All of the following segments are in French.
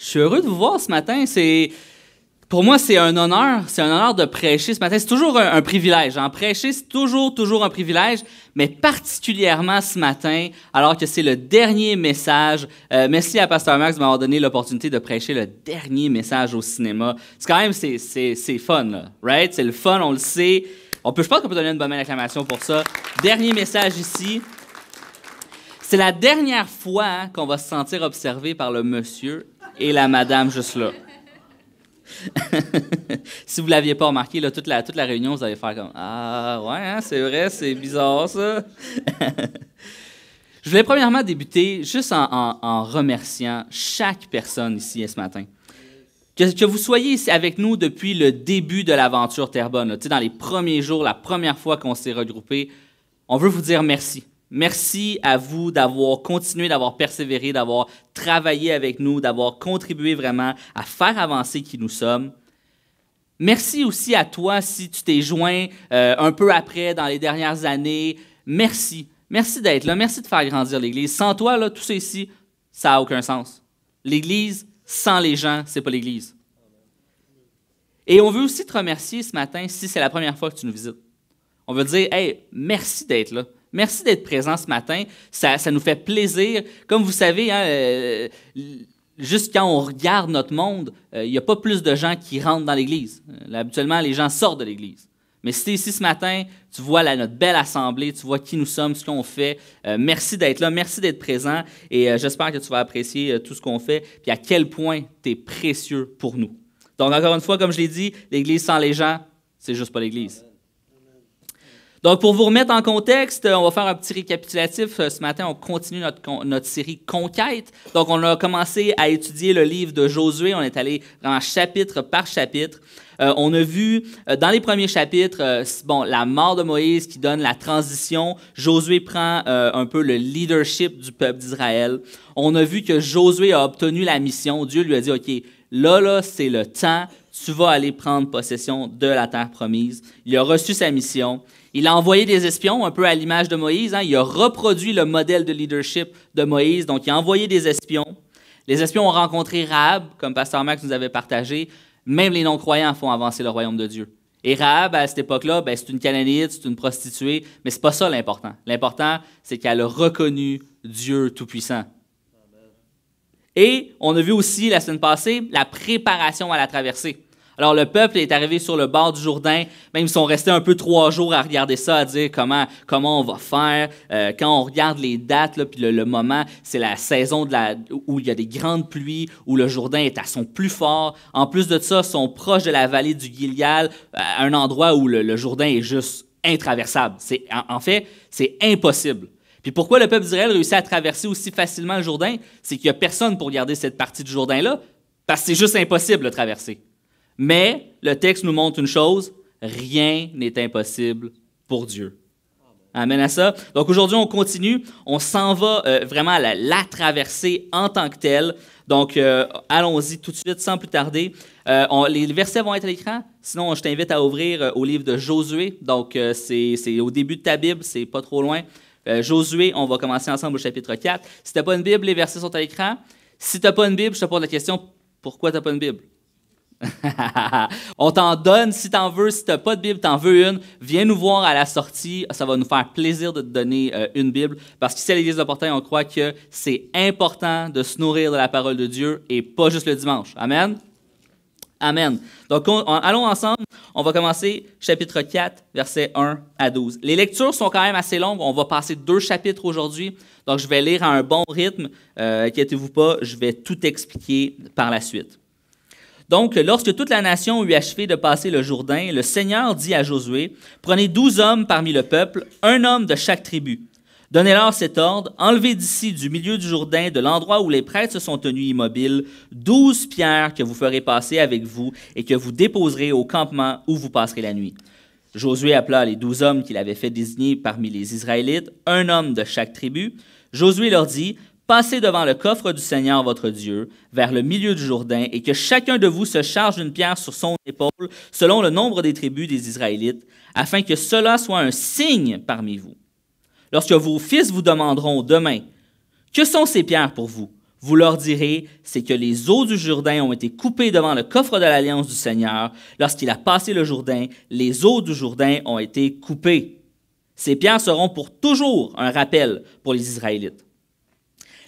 Je suis heureux de vous voir ce matin. C'est pour moi, c'est un honneur, c'est un honneur de prêcher ce matin. C'est toujours un, privilège. En hein. prêcher, c'est toujours, toujours un privilège, mais particulièrement ce matin, alors que c'est le dernier message. Euh, merci à Pasteur Max de m'avoir donné l'opportunité de prêcher le dernier message au cinéma. C'est quand même, c'est, c'est, fun, là, right? C'est le fun, on le sait. On peut, je pense qu'on peut donner une bonne acclamation pour ça. Dernier message ici. C'est la dernière fois hein, qu'on va se sentir observé par le monsieur et la madame juste là. si vous ne l'aviez pas remarqué, là, toute, la, toute la réunion, vous allez faire comme Ah, ouais, hein, c'est vrai, c'est bizarre ça. Je voulais premièrement débuter juste en, remerciant chaque personne ici ce matin. Que, vous soyez ici avec nous depuis le début de l'aventure Terrebonne, là, dans les premiers jours, la première fois qu'on s'est regroupé, on veut vous dire merci. Merci à vous d'avoir continué, d'avoir persévéré, d'avoir travaillé avec nous, d'avoir contribué vraiment à faire avancer qui nous sommes. Merci aussi à toi si tu t'es joint euh, un peu après dans les dernières années. Merci. Merci d'être là. Merci de faire grandir l'Église. Sans toi, là, tout ceci, ça n'a aucun sens. L'Église, sans les gens, c'est pas l'Église. Et on veut aussi te remercier ce matin si c'est la première fois que tu nous visites. On veut dire, hey, merci d'être là. Merci d'être présent ce matin. Ça, nous fait plaisir. Comme vous savez, hein, euh, juste quand on regarde notre monde, euh, il n'y a pas plus de gens qui rentrent dans l'Église. Euh, habituellement, les gens sortent de l'Église. Mais si tu es ici ce matin, tu vois notre belle assemblée, tu vois qui nous sommes, ce qu'on fait. merci d'être là, merci d'être présent et j'espère que tu vas apprécier tout ce qu'on fait et à quel point tu es précieux pour nous. Donc, encore une fois, comme je l'ai dit, l'Église sans les gens, c'est juste pas l'Église. Donc, pour vous remettre en contexte, euh, on va faire un petit récapitulatif. Euh, ce matin, on continue notre, série Conquête. Donc, on a commencé à étudier le livre de Josué. On est allé vraiment chapitre par chapitre. Euh, on a vu dans les premiers chapitres, bon, la mort de Moïse qui donne la transition. Josué prend un peu le leadership du peuple d'Israël. On a vu que Josué a obtenu la mission. Dieu lui a dit, OK, là, là, c'est le temps. Tu vas aller prendre possession de la terre promise. Il a reçu sa mission. Il a envoyé des espions, un peu à l'image de Moïse. Hein. Il a reproduit le modèle de leadership de Moïse. Donc, il a envoyé des espions. Les espions ont rencontré Rahab, comme Pasteur Max nous avait partagé. Même les non-croyants font avancer le royaume de Dieu. Et Rahab, à cette époque-là, ben, c'est une Cananéite, c'est une prostituée, mais c'est pas ça l'important. L'important, c'est qu'elle a reconnu Dieu Tout-Puissant. Et on a vu aussi la semaine passée la préparation à la traversée. Alors le peuple est arrivé sur le bord du Jourdain, même ils sont restés un peu trois jours à regarder ça, à dire comment, comment on va faire. Euh, quand on regarde les dates, là, puis le, moment, c'est la saison où il y a des grandes pluies, où le Jourdain est à son plus fort. En plus de ça, ils sont proches de la vallée du gilgal un endroit où le, Jourdain est juste intraversable. C'est, en, fait, c'est impossible. Puis pourquoi le peuple d'Israël réussit à traverser aussi facilement le Jourdain? C'est qu'il n'y a personne pour garder cette partie du Jourdain-là, parce que c'est juste impossible de traverser. Mais le texte nous montre une chose, rien n'est impossible pour Dieu. Amen à ça. Donc aujourd'hui, on continue. On s'en va euh, vraiment à la, traversée en tant que telle. Donc euh, allons-y tout de suite, sans plus tarder. Euh, les versets vont être à l'écran. Sinon, je t'invite à ouvrir au livre de Josué. Donc c'est au début de ta Bible, c'est pas trop loin. Josué, on va commencer ensemble au chapitre 4. Si t'as pas une Bible, les versets sont à l'écran. Si t'as pas une Bible, je te pose la question, pourquoi t'as pas une Bible? on t'en donne si t'en veux. Si t'as pas de Bible, t'en veux une, viens nous voir à la sortie. Ça va nous faire plaisir de te donner euh, une Bible. Parce que à l'Église de Portail, on croit que c'est important de se nourrir de la parole de Dieu et pas juste le dimanche. Amen? Amen. Donc, allons ensemble. On va commencer chapitre 4, versets 1 à 12. Les lectures sont quand même assez longues. On va passer deux chapitres aujourd'hui. Donc, je vais lire à un bon rythme. Euh, inquiétez-vous pas, je vais tout expliquer par la suite. Donc, lorsque toute la nation eut achevé de passer le Jourdain, le Seigneur dit à Josué, Prenez douze hommes parmi le peuple, un homme de chaque tribu. Donnez-leur cet ordre, enlevez d'ici du milieu du Jourdain, de l'endroit où les prêtres se sont tenus immobiles, douze pierres que vous ferez passer avec vous et que vous déposerez au campement où vous passerez la nuit. Josué appela les douze hommes qu'il avait fait désigner parmi les Israélites, un homme de chaque tribu. Josué leur dit, Passez devant le coffre du Seigneur votre Dieu, vers le milieu du Jourdain, et que chacun de vous se charge d'une pierre sur son épaule, selon le nombre des tribus des Israélites, afin que cela soit un signe parmi vous. Lorsque vos fils vous demanderont demain, Que sont ces pierres pour vous vous leur direz, c'est que les eaux du Jourdain ont été coupées devant le coffre de l'alliance du Seigneur. Lorsqu'il a passé le Jourdain, les eaux du Jourdain ont été coupées. Ces pierres seront pour toujours un rappel pour les Israélites.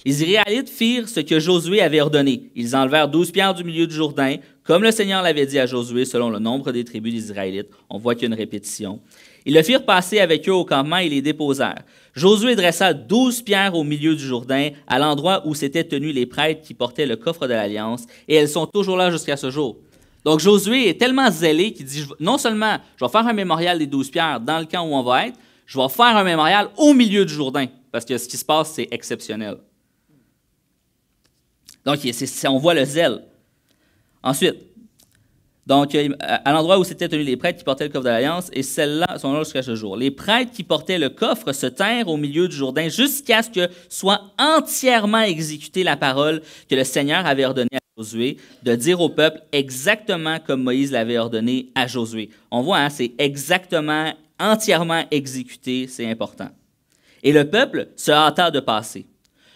Les Israélites firent ce que Josué avait ordonné. Ils enlevèrent douze pierres du milieu du Jourdain, comme le Seigneur l'avait dit à Josué, selon le nombre des tribus d'Israélites. On voit qu'il y a une répétition. Ils le firent passer avec eux au campement et les déposèrent. Josué dressa douze pierres au milieu du Jourdain, à l'endroit où s'étaient tenus les prêtres qui portaient le coffre de l'Alliance, et elles sont toujours là jusqu'à ce jour. Donc Josué est tellement zélé qu'il dit, non seulement je vais faire un mémorial des douze pierres dans le camp où on va être, je vais faire un mémorial au milieu du Jourdain, parce que ce qui se passe, c'est exceptionnel. Donc, on voit le zèle. Ensuite, donc, euh, à l'endroit où s'étaient tenus les prêtres qui portaient le coffre de l'Alliance, et celles-là sont là jusqu'à ce jour. Les prêtres qui portaient le coffre se tinrent au milieu du Jourdain jusqu'à ce que soit entièrement exécutée la parole que le Seigneur avait ordonnée à Josué, de dire au peuple exactement comme Moïse l'avait ordonné à Josué. On voit, hein, c'est exactement, entièrement exécuté, c'est important. Et le peuple se hâta de passer.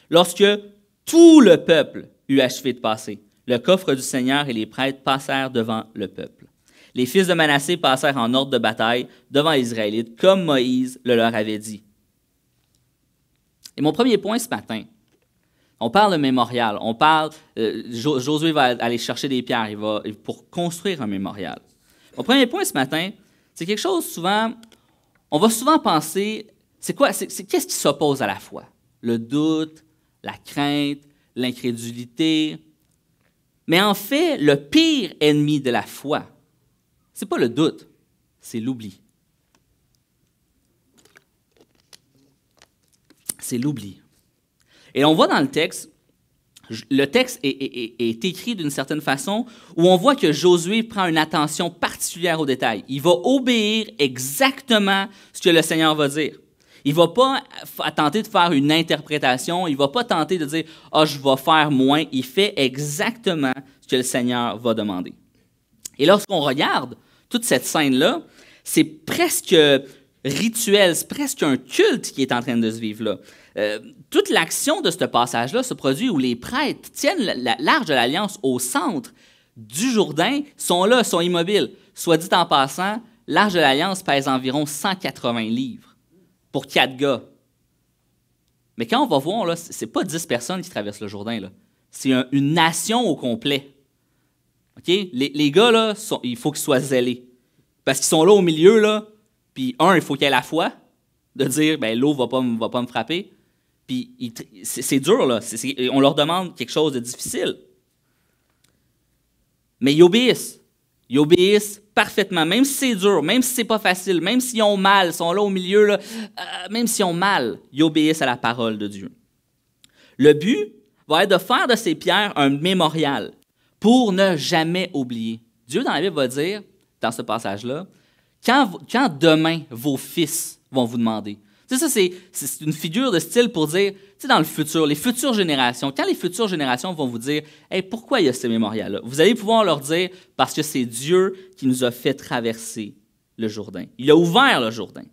Lorsque tout le peuple eut achevé de passer, le coffre du Seigneur et les prêtres passèrent devant le peuple. Les fils de Manassé passèrent en ordre de bataille devant les Israélites, comme Moïse le leur avait dit. Et mon premier point ce matin, on parle de mémorial, on parle, euh, Josué va aller chercher des pierres il va, pour construire un mémorial. Mon premier point ce matin, c'est quelque chose souvent, on va souvent penser, c'est quoi, c'est qu'est-ce qui s'oppose à la foi? Le doute, la crainte, l'incrédulité. Mais en fait, le pire ennemi de la foi, ce n'est pas le doute, c'est l'oubli. C'est l'oubli. Et on voit dans le texte, le texte est, écrit d'une certaine façon où on voit que Josué prend une attention particulière aux détails. Il va obéir exactement ce que le Seigneur va dire. Il ne va pas tenter de faire une interprétation, il ne va pas tenter de dire "Ah, je vais faire moins", il fait exactement ce que le Seigneur va demander. Et lorsqu'on regarde toute cette scène là, c'est presque rituel, c'est presque un culte qui est en train de se vivre là. Euh, toute l'action de ce passage-là se produit où les prêtres tiennent l'arche de l'alliance au centre du Jourdain, sont là, sont immobiles. Soit dit en passant, l'arche de l'alliance pèse environ 180 livres pour quatre gars. Mais quand on va voir, ce n'est pas dix personnes qui traversent le Jourdain. C'est une nation au complet. OK? Les, gars, là, sont, il faut qu'ils soient zélés. Parce qu'ils sont là au milieu, là, puis un, il faut qu'il ait la foi de dire ben, l'eau ne va pas, va pas me frapper. Puis c'est dur, là. on leur demande quelque chose de difficile. Mais ils obéissent. Ils obéissent parfaitement, même si c'est dur, même si c'est pas facile, même s'ils ont mal, sont là au milieu, euh, même s'ils ont mal, ils obéissent à la parole de Dieu. Le but va être de faire de ces pierres un mémorial pour ne jamais oublier. Dieu dans la Bible va dire, dans ce passage-là, quand demain vos fils vont vous demander, c'est une figure de style pour dire, tu dans le futur, les futures générations, quand les futures générations vont vous dire, pourquoi il y a ce mémorial-là? Vous allez pouvoir leur dire, parce que c'est Dieu qui nous a fait traverser le Jourdain. Il a ouvert le Jourdain.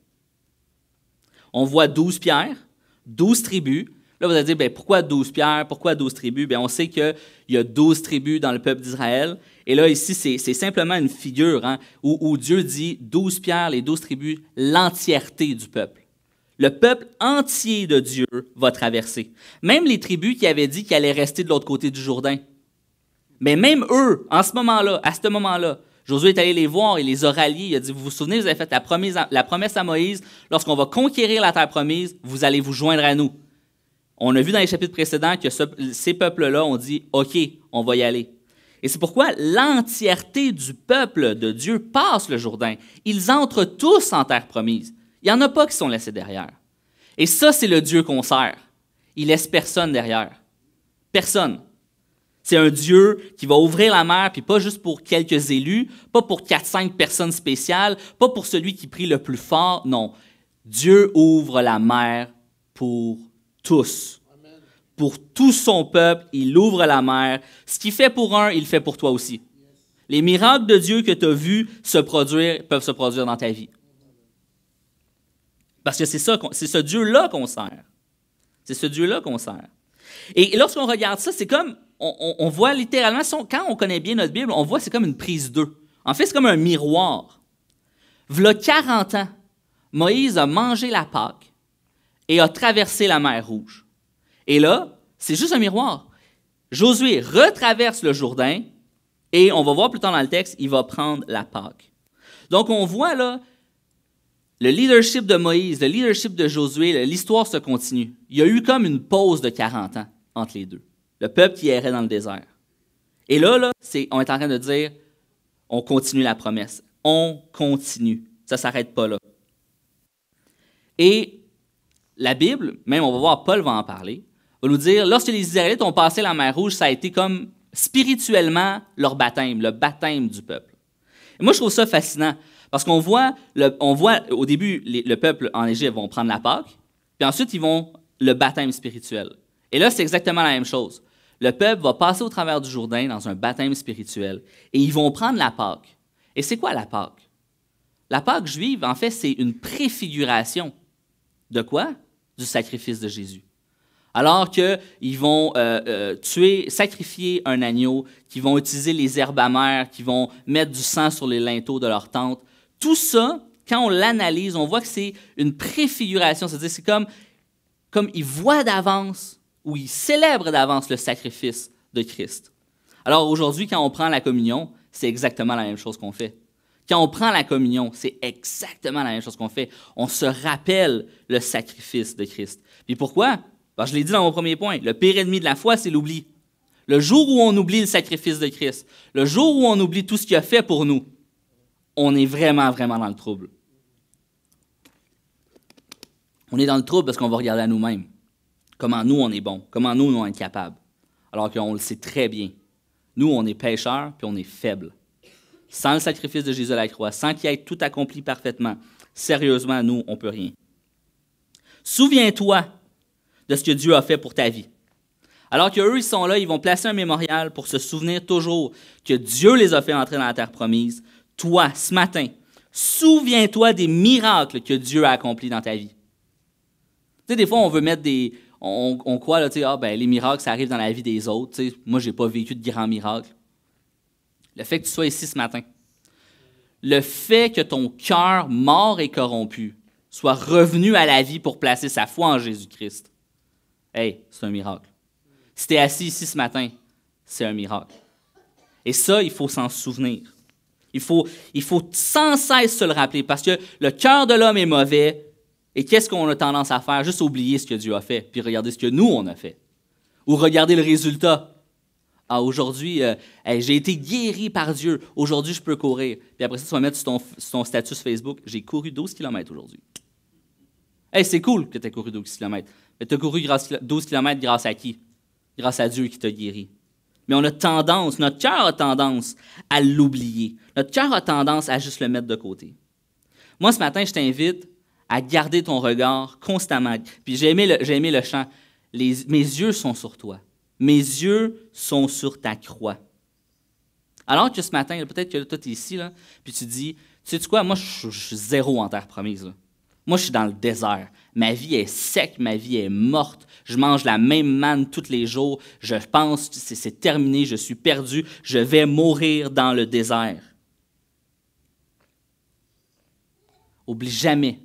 On voit douze pierres, douze tribus. Là, vous allez dire, ben, pourquoi douze pierres? Pourquoi douze tribus? Ben, on sait qu'il y a douze tribus dans le peuple d'Israël. Et là, ici, c'est simplement une figure hein, où, où Dieu dit douze pierres, les douze tribus, l'entièreté du peuple. Le peuple entier de Dieu va traverser. Même les tribus qui avaient dit qu'ils allaient rester de l'autre côté du Jourdain. Mais même eux, en ce moment-là, à ce moment-là, Josué est allé les voir et les a ralliés. Il a dit, vous vous souvenez, vous avez fait la promesse, à Moïse, lorsqu'on va conquérir la terre promise, vous allez vous joindre à nous. On a vu dans les chapitres précédents que ces peuples-là ont dit, OK, on va y aller. Et c'est pourquoi l'entièreté du peuple de Dieu passe le Jourdain. Ils entrent tous en terre promise. Il n'y en a pas qui sont laissés derrière. Et ça, c'est le Dieu qu'on sert. Il laisse personne derrière. Personne. C'est un Dieu qui va ouvrir la mer, puis pas juste pour quelques élus, pas pour 4-5 personnes spéciales, pas pour celui qui prie le plus fort, non. Dieu ouvre la mer pour tous. Pour tout son peuple, il ouvre la mer. Ce qu'il fait pour un, il fait pour toi aussi. Les miracles de Dieu que tu as vus se produire peuvent se produire dans ta vie. Parce que c'est ça, c'est ce Dieu-là qu'on sert. C'est ce Dieu-là qu'on sert. Et, lorsqu'on regarde ça, c'est comme, on, voit littéralement, quand on connaît bien notre Bible, on voit c'est comme une prise d'eux. En fait, c'est comme un miroir. V'là 40 ans, Moïse a mangé la Pâque et a traversé la mer Rouge. Et là, c'est juste un miroir. Josué retraverse le Jourdain et on va voir plus tard dans le texte, il va prendre la Pâque. Donc on voit là le leadership de Moïse, le leadership de Josué, l'histoire se continue. Il y a eu comme une pause de 40 ans entre les deux. Le peuple qui errait dans le désert. Et là, là on est en train de dire, on continue la promesse. On continue. Ça ne s'arrête pas là. Et la Bible, même on va voir, Paul va en parler, va nous dire, lorsque les Israélites ont passé la mer Rouge, ça a été comme spirituellement leur baptême, le baptême du peuple. moi, je trouve ça fascinant parce qu'on voit, on voit au début, le peuple en Égypte vont prendre la Pâque, puis ensuite, ils vont le baptême spirituel. Et là, c'est exactement la même chose. Le peuple va passer au travers du Jourdain dans un baptême spirituel, et ils vont prendre la Pâque. Et c'est quoi la Pâque? La Pâque juive, en fait, c'est une préfiguration. De quoi? Du sacrifice de Jésus. Alors qu'ils vont euh, euh, tuer, sacrifier un agneau, qu'ils vont utiliser les herbes amères, qu'ils vont mettre du sang sur les linteaux de leur tente, tout ça, quand on l'analyse, on voit que c'est une préfiguration, c'est-à-dire c'est comme, comme il voit d'avance ou il célèbre d'avance le sacrifice de Christ. Alors aujourd'hui, quand on prend la communion, c'est exactement la même chose qu'on fait. Quand on prend la communion, c'est exactement la même chose qu'on fait. On se rappelle le sacrifice de Christ. Et pourquoi? je l'ai dit dans mon premier point, le pire ennemi de la foi, c'est l'oubli. Le jour où on oublie le sacrifice de Christ, le jour où on oublie tout ce qu'il a fait pour nous, on est vraiment, vraiment dans le trouble. On est dans le trouble parce qu'on va regarder à nous-mêmes. Comment nous, on est bon. Comment nous, on est capable. Alors qu'on le sait très bien. Nous, on est pécheurs, puis on est faibles. Sans le sacrifice de Jésus à la croix, sans qu'il ait tout accompli parfaitement, sérieusement, nous, on peut rien. Souviens-toi de ce que Dieu a fait pour ta vie. Alors qu'eux, ils sont là, ils vont placer un mémorial pour se souvenir toujours que Dieu les a fait entrer dans la terre promise, toi, ce matin, souviens-toi des miracles que Dieu a accomplis dans ta vie. Tu sais, des fois, on veut mettre des. On, croit, là, tu sais, ah, ben, les miracles, ça arrive dans la vie des autres. moi, je n'ai pas vécu de grands miracles. Le fait que tu sois ici ce matin, le fait que ton cœur mort et corrompu soit revenu à la vie pour placer sa foi en Jésus-Christ, hey, c'est un miracle. Si tu es assis ici ce matin, c'est un miracle. Et ça, il faut s'en souvenir. Il faut, sans cesse se le rappeler parce que le cœur de l'homme est mauvais. Et qu'est-ce qu'on a tendance à faire? Juste oublier ce que Dieu a fait, puis regarder ce que nous, on a fait. Ou regarder le résultat. Ah, aujourd'hui, euh, j'ai été guéri par Dieu. Aujourd'hui, je peux courir. Puis après ça, tu vas mettre sur ton, sur Facebook, j'ai couru 12 km aujourd'hui. Hey, c'est cool que tu aies couru 12 km. Mais tu as couru grâce, 12 km grâce à qui? Grâce à Dieu qui t'a guéri. Mais on a tendance, notre cœur a tendance à l'oublier. Notre cœur a tendance à juste le mettre de côté. Moi, ce matin, je t'invite à garder ton regard constamment. Puis j'ai aimé, le, chant. mes yeux sont sur toi. Mes yeux sont sur ta croix. Alors que ce matin, peut-être que toi, tu es ici, là, puis tu dis, tu sais quoi, moi, je suis zéro en terre promise. Moi, je suis dans le désert. Ma vie est sec, ma vie est morte. Je mange la même manne tous les jours. Je pense, que c'est terminé, je suis perdu. Je vais mourir dans le désert. Oublie jamais,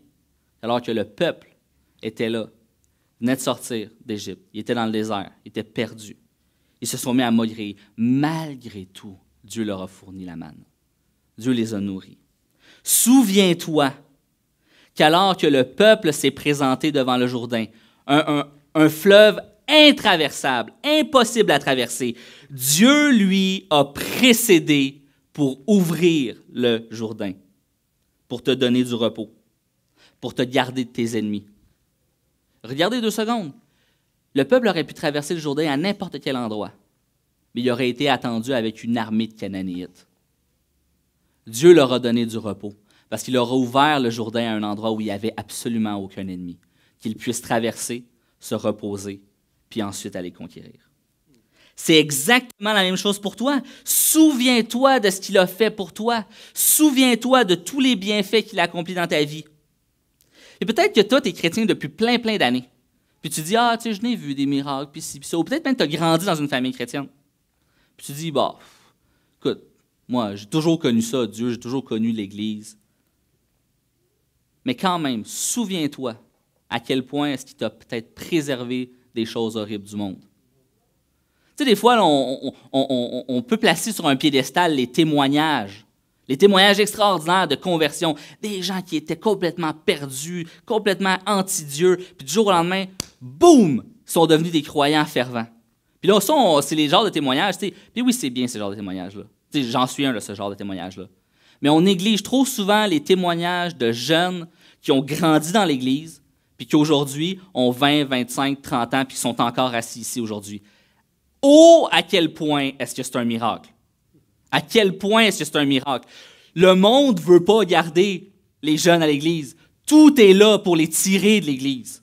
alors que le peuple était là, venait de sortir d'Égypte, il était dans le désert, il était perdu. Ils se sont mis à mourir. Malgré tout, Dieu leur a fourni la manne. Dieu les a nourris. Souviens-toi qu'alors que le peuple s'est présenté devant le Jourdain, un, fleuve intraversable, impossible à traverser, Dieu lui a précédé pour ouvrir le Jourdain, pour te donner du repos, pour te garder de tes ennemis. Regardez deux secondes. Le peuple aurait pu traverser le Jourdain à n'importe quel endroit, mais il aurait été attendu avec une armée de Cananéites. Dieu leur a donné du repos parce qu'il aura ouvert le Jourdain à un endroit où il n'y avait absolument aucun ennemi, qu'il puisse traverser, se reposer, puis ensuite aller conquérir. C'est exactement la même chose pour toi. Souviens-toi de ce qu'il a fait pour toi. Souviens-toi de tous les bienfaits qu'il a accomplis dans ta vie. Et peut-être que toi, tu es chrétien depuis plein, plein d'années. Puis tu dis, ah, tu sais, je n'ai vu des miracles, puis ci, puis ça. Ou peut-être même tu as grandi dans une famille chrétienne. Puis tu dis, bah, écoute, moi, j'ai toujours connu ça, Dieu, j'ai toujours connu l'Église. Mais quand même, souviens-toi à quel point est-ce qu'il t'a peut-être préservé des choses horribles du monde. Tu sais, des fois, on, peut placer sur un piédestal les témoignages les témoignages extraordinaires de conversion, des gens qui étaient complètement perdus, complètement anti-Dieu, puis du jour au lendemain, boum, sont devenus des croyants fervents. Puis là, ça, c'est les genres de témoignages, tu sais. Puis oui, c'est bien ce genre de témoignages-là. J'en suis un de ce genre de témoignages-là. Mais on néglige trop souvent les témoignages de jeunes qui ont grandi dans l'Église, puis qui aujourd'hui ont 20, 25, 30 ans, puis qui sont encore assis ici aujourd'hui. Oh, à quel point est-ce que c'est un miracle? À quel point est-ce que c'est un miracle? Le monde ne veut pas garder les jeunes à l'Église. Tout est là pour les tirer de l'Église.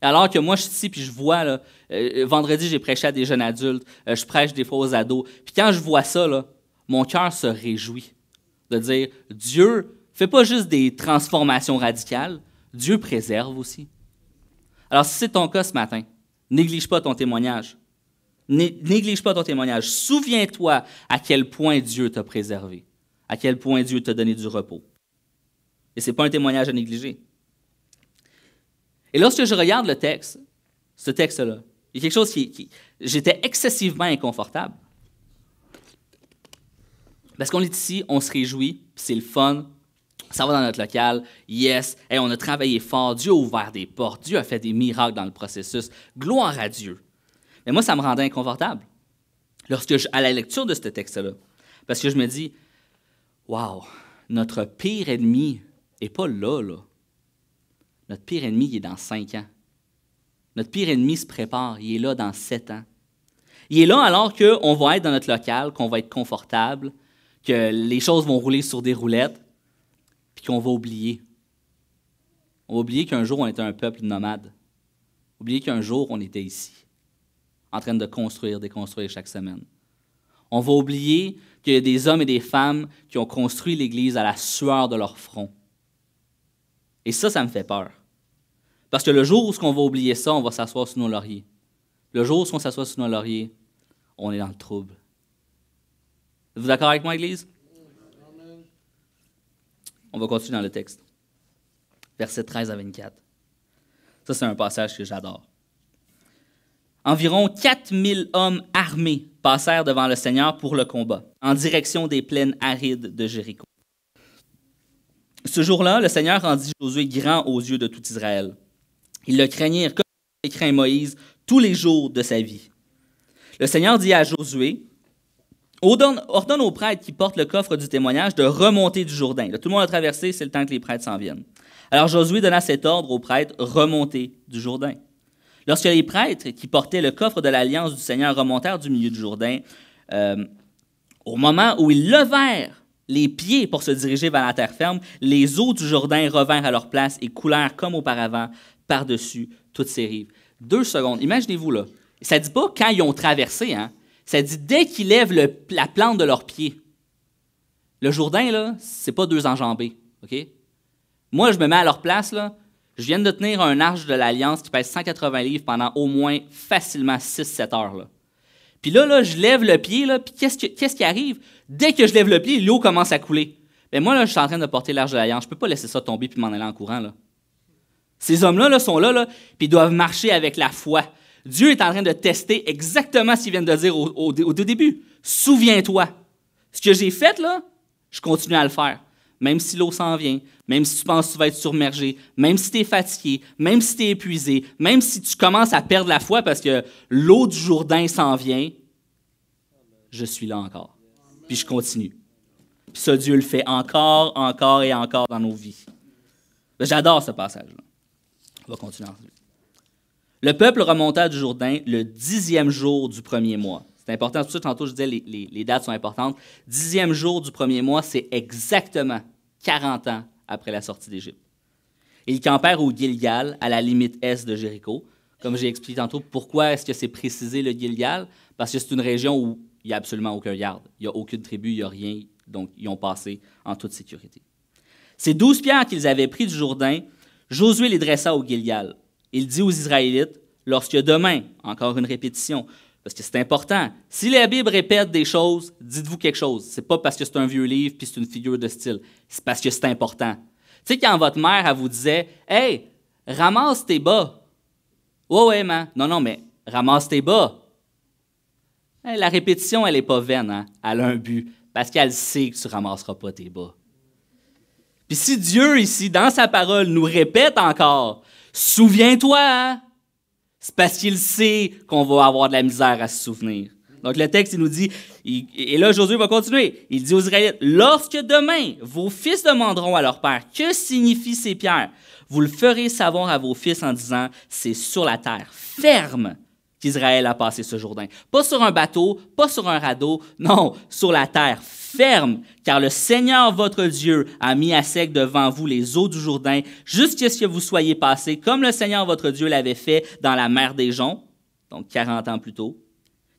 Alors que moi, je suis ici, puis je vois, là, euh, vendredi, j'ai prêché à des jeunes adultes, euh, je prêche des fois aux ados. Puis quand je vois ça, mon cœur se réjouit de dire, Dieu fait pas juste des transformations radicales, Dieu préserve aussi. Alors, si c'est ton cas ce matin, néglige pas ton témoignage. Néglige pas ton témoignage. Souviens-toi à quel point Dieu t'a préservé, à quel point Dieu t'a donné du repos. Et ce n'est pas un témoignage à négliger. Et lorsque je regarde le texte, ce texte-là, il y a quelque chose qui. qui J'étais excessivement inconfortable. Parce qu'on est ici, on se réjouit, c'est le fun, ça va dans notre local, yes, et on a travaillé fort, Dieu a ouvert des portes, Dieu a fait des miracles dans le processus, gloire à Dieu. Mais moi, ça me rendait inconfortable lorsque je, à la lecture de ce texte-là, parce que je me dis, wow, notre pire ennemi n'est pas là, là. Notre pire ennemi, il est dans cinq ans. Notre pire ennemi se prépare, il est là dans sept ans. Il est là alors qu'on va être dans notre local, qu'on va être confortable, que les choses vont rouler sur des roulettes, qu'on va oublier. On va oublier qu'un jour, on était un peuple nomade. Oublier qu'un jour, on était ici, en train de construire, déconstruire chaque semaine. On va oublier qu'il y a des hommes et des femmes qui ont construit l'Église à la sueur de leur front. Et ça, ça me fait peur. Parce que le jour où on va oublier ça, on va s'asseoir sous nos lauriers. Le jour où on s'assoit sous nos lauriers, on est dans le trouble. Êtes-vous d'accord avec moi, Église? On va continuer dans le texte. Versets 13 à 24. Ça, c'est un passage que j'adore. Environ 4000 hommes armés passèrent devant le Seigneur pour le combat, en direction des plaines arides de Jéricho. Ce jour-là, le Seigneur rendit Josué grand aux yeux de tout Israël. Ils le craignirent comme il craint Moïse tous les jours de sa vie. Le Seigneur dit à Josué, ordonne, aux prêtres qui portent le coffre du témoignage de remonter du Jourdain. tout le monde a traversé, c'est le temps que les prêtres s'en viennent. Alors Josué donna cet ordre aux prêtres, remonter du Jourdain. Lorsque les prêtres qui portaient le coffre de l'alliance du Seigneur remontèrent du milieu du Jourdain, euh, au moment où ils levèrent les pieds pour se diriger vers la terre ferme, les eaux du Jourdain revinrent à leur place et coulèrent comme auparavant par-dessus toutes ces rives. Deux secondes, imaginez-vous là. Ça ne dit pas quand ils ont traversé, hein? Ça dit dès qu'ils lèvent la plante de leur pieds. Le Jourdain, là, c'est pas deux enjambées. OK? Moi, je me mets à leur place, là. Je viens de tenir un arche de l'Alliance qui pèse 180 livres pendant au moins facilement 6-7 heures. Là. Puis là, là, je lève le pied, là, puis qu'est-ce, qui arrive? Dès que je lève le pied, l'eau commence à couler. Mais moi, là, je suis en train de porter l'arche de l'Alliance. Je ne peux pas laisser ça tomber puis m'en aller en courant. Là. Ces hommes-là là, sont là, là puis ils doivent marcher avec la foi. Dieu est en train de tester exactement ce qu'il vient de dire au, début. Souviens-toi. Ce que j'ai fait, là, je continue à le faire. Même si l'eau s'en vient, même si tu penses que tu vas être submergé, même si tu es fatigué, même si tu es épuisé, même si tu commences à perdre la foi parce que l'eau du Jourdain s'en vient, je suis là encore. Puis je continue. Puis ça, Dieu le fait encore, encore et encore dans nos vies. J'adore ce passage-là. On va continuer le peuple remonta du Jourdain le dixième jour du premier mois. C'est important, tout ça, tantôt je disais, les, les, dates sont importantes. Dixième jour du premier mois, c'est exactement 40 ans après la sortie d'Égypte. Ils campèrent au Gilgal, à la limite est de Jéricho. Comme j'ai expliqué tantôt, pourquoi est-ce que c'est précisé le Gilgal? Parce que c'est une région où il n'y a absolument aucun garde. Il n'y a aucune tribu, il n'y a rien. Donc, ils ont passé en toute sécurité. Ces douze pierres qu'ils avaient prises du Jourdain, Josué les dressa au Gilgal. Il dit aux Israélites, lorsque demain, encore une répétition, parce que c'est important, si la Bible répète des choses, dites-vous quelque chose. C'est pas parce que c'est un vieux livre puis c'est une figure de style. C'est parce que c'est important. Tu sais, quand votre mère, elle vous disait, Hey, ramasse tes bas. Ouais, ouais, Non, non, mais ramasse tes bas. Eh, la répétition, elle n'est pas vaine, hein? elle a un but, parce qu'elle sait que tu ne ramasseras pas tes bas. Puis si Dieu, ici, dans sa parole, nous répète encore Souviens-toi! Hein? C'est parce qu'il sait qu'on va avoir de la misère à se souvenir. Donc le texte, il nous dit, et là Josué va continuer, il dit aux Israélites, lorsque demain vos fils demanderont à leur père, que signifient ces pierres, vous le ferez savoir à vos fils en disant, c'est sur la terre ferme qu'Israël a passé ce Jourdain. Pas sur un bateau, pas sur un radeau, non, sur la terre ferme, car le Seigneur votre Dieu a mis à sec devant vous les eaux du Jourdain, jusqu'à ce que vous soyez passés, comme le Seigneur votre Dieu l'avait fait dans la mer des Joncs, donc 40 ans plus tôt,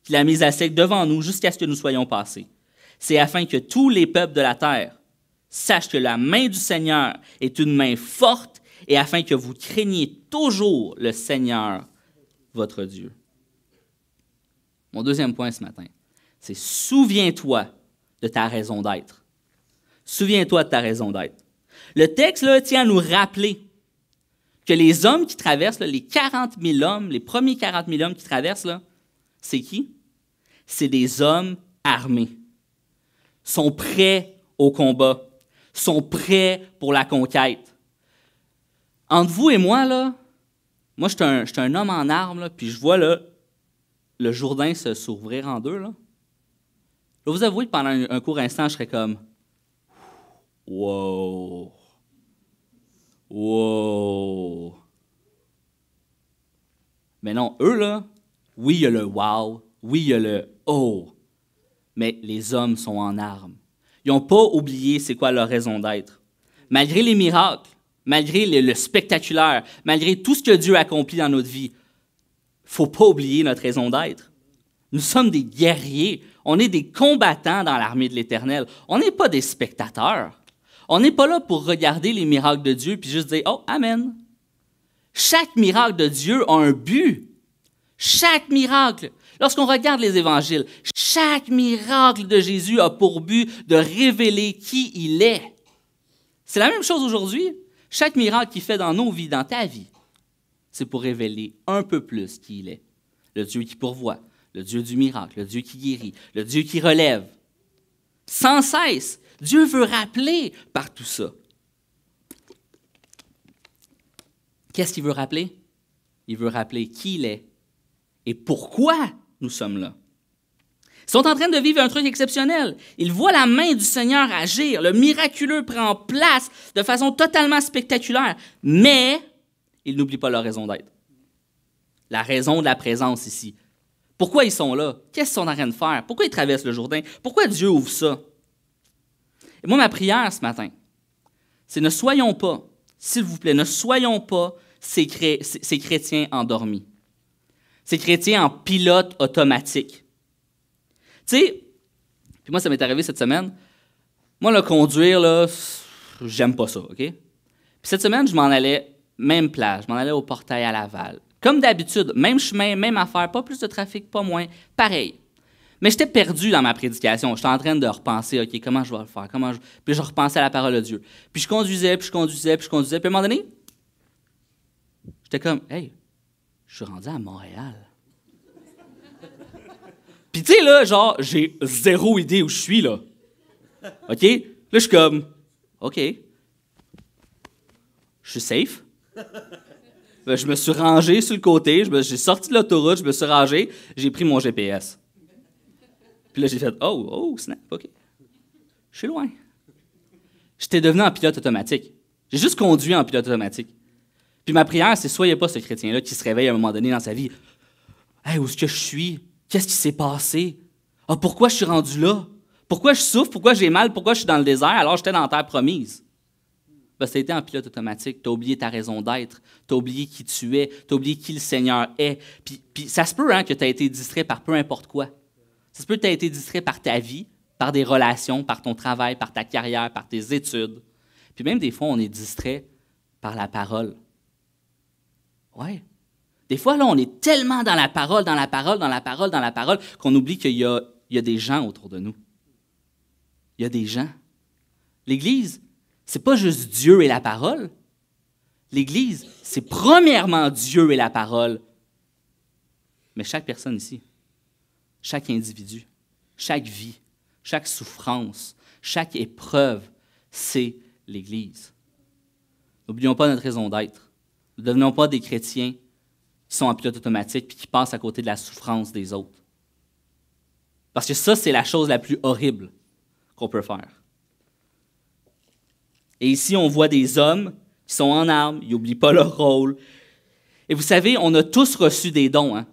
qu'il a mis à sec devant nous jusqu'à ce que nous soyons passés. C'est afin que tous les peuples de la terre sachent que la main du Seigneur est une main forte et afin que vous craigniez toujours le Seigneur votre Dieu. Mon deuxième point ce matin, c'est souviens-toi de ta raison d'être. Souviens-toi de ta raison d'être. Le texte là, tient à nous rappeler que les hommes qui traversent, les 40 000 hommes, les premiers 40 000 hommes qui traversent, c'est qui? C'est des hommes armés. Sont prêts au combat. Sont prêts pour la conquête. Entre vous et moi, là, moi, je suis un, homme en armes, puis je vois là, le Jourdain se s'ouvrir en deux, là, je vais vous avouer que pendant un, court instant, je serais comme Wow! Wow! Mais non, eux, là, oui, il y a le wow, oui, il y a le oh, mais les hommes sont en armes. Ils n'ont pas oublié c'est quoi leur raison d'être. Malgré les miracles, malgré le, le, spectaculaire, malgré tout ce que Dieu accomplit dans notre vie, faut pas oublier notre raison d'être. Nous sommes des guerriers, on est des combattants dans l'armée de l'Éternel. On n'est pas des spectateurs. On n'est pas là pour regarder les miracles de Dieu puis juste dire "Oh, amen." Chaque miracle de Dieu a un but. Chaque miracle. Lorsqu'on regarde les évangiles, chaque miracle de Jésus a pour but de révéler qui il est. C'est la même chose aujourd'hui. Chaque miracle qu'il fait dans nos vies, dans ta vie, c'est pour révéler un peu plus qui il est. Le Dieu qui pourvoit, le Dieu du miracle, le Dieu qui guérit, le Dieu qui relève. Sans cesse, Dieu veut rappeler par tout ça. Qu'est-ce qu'il veut rappeler? Il veut rappeler qui il est et pourquoi nous sommes là. Ils sont en train de vivre un truc exceptionnel. Ils voient la main du Seigneur agir. Le miraculeux prend place de façon totalement spectaculaire. Mais ils n'oublient pas leur raison d'être. La raison de la présence ici. Pourquoi ils sont là? Qu'est-ce qu'ils sont en train de faire? Pourquoi ils traversent le Jourdain? Pourquoi Dieu ouvre ça? Et moi, ma prière ce matin, c'est ne soyons pas, s'il vous plaît, ne soyons pas ces, chrétiens endormis, ces chrétiens en pilote automatique. Tu sais, puis moi, ça m'est arrivé cette semaine. Moi, le conduire, là, j'aime pas ça, OK? Puis cette semaine, je m'en allais même plage, je m'en allais au portail à Laval. Comme d'habitude, même chemin, même affaire, pas plus de trafic, pas moins, pareil. Mais j'étais perdu dans ma prédication. J'étais en train de repenser, OK, comment je vais le faire? Comment Puis je repensais à la parole de Dieu. Puis je conduisais, puis je conduisais, puis je conduisais. Puis à un moment donné, j'étais comme, hey, je suis rendu à Montréal. puis tu sais, là, genre, j'ai zéro idée où je suis, là. OK? Là, je suis comme, OK, je suis safe. Ben, je me suis rangé sur le côté, j'ai sorti de l'autoroute, je me suis rangé, j'ai pris mon GPS. Puis là, j'ai fait Oh, oh, snap, OK. Je suis loin. J'étais devenu un pilote automatique. J'ai juste conduit en pilote automatique. Puis ma prière, c'est soyez pas ce chrétien-là qui se réveille à un moment donné dans sa vie. Hey, où est-ce que je suis? Qu'est-ce qui s'est passé? Ah, pourquoi je suis rendu là? Pourquoi je souffre? Pourquoi j'ai mal? Pourquoi je suis dans le désert alors j'étais dans la terre promise? Parce que été en pilote automatique, tu as oublié ta raison d'être, tu as oublié qui tu es, tu as oublié qui le Seigneur est. Puis, ça se peut hein, que tu as été distrait par peu importe quoi. Ça se peut que tu as été distrait par ta vie, par des relations, par ton travail, par ta carrière, par tes études. Puis même des fois, on est distrait par la parole. Ouais. Des fois, là, on est tellement dans la parole, dans la parole, dans la parole, dans la parole, qu'on oublie qu'il y, y a, des gens autour de nous. Il y a des gens. L'Église, c'est pas juste Dieu et la parole. L'Église, c'est premièrement Dieu et la parole. Mais chaque personne ici, chaque individu, chaque vie, chaque souffrance, chaque épreuve, c'est l'Église. N'oublions pas notre raison d'être. Ne devenons pas des chrétiens qui sont en pilote automatique et qui passent à côté de la souffrance des autres. Parce que ça, c'est la chose la plus horrible qu'on peut faire. Et ici, on voit des hommes qui sont en armes, ils n'oublient pas leur rôle. Et vous savez, on a tous reçu des dons, hein.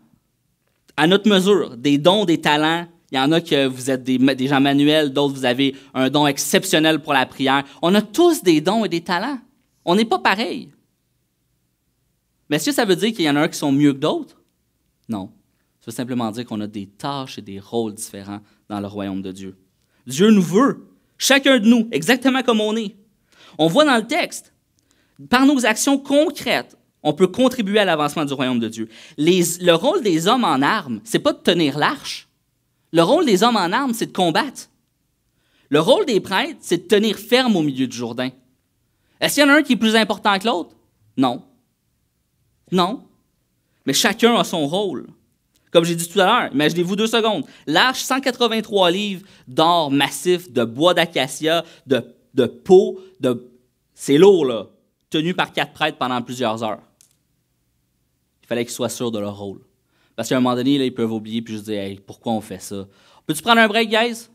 à notre mesure, des dons, des talents. Il y en a que vous êtes des, des gens manuels, d'autres vous avez un don exceptionnel pour la prière. On a tous des dons et des talents. On n'est pas pareil. Mais est-ce que ça veut dire qu'il y en a un qui sont mieux que d'autres? Non. Ça veut simplement dire qu'on a des tâches et des rôles différents dans le royaume de Dieu. Dieu nous veut, chacun de nous, exactement comme on est. On voit dans le texte, par nos actions concrètes, on peut contribuer à l'avancement du royaume de Dieu. le rôle des hommes en armes, c'est pas de tenir l'arche. Le rôle des hommes en armes, c'est de combattre. Le rôle des prêtres, c'est de tenir ferme au milieu du Jourdain. Est-ce qu'il y en a un qui est plus important que l'autre? Non. Non. Mais chacun a son rôle. Comme j'ai dit tout à l'heure, imaginez-vous deux secondes. L'arche, 183 livres d'or massif, de bois d'acacia, de, de peau, de c'est lourd, là, tenu par quatre prêtres pendant plusieurs heures. Il fallait qu'ils soient sûrs de leur rôle. Parce qu'à un moment donné, ils peuvent oublier puis je dis hey, pourquoi on fait ça? Peux-tu prendre un break, guys?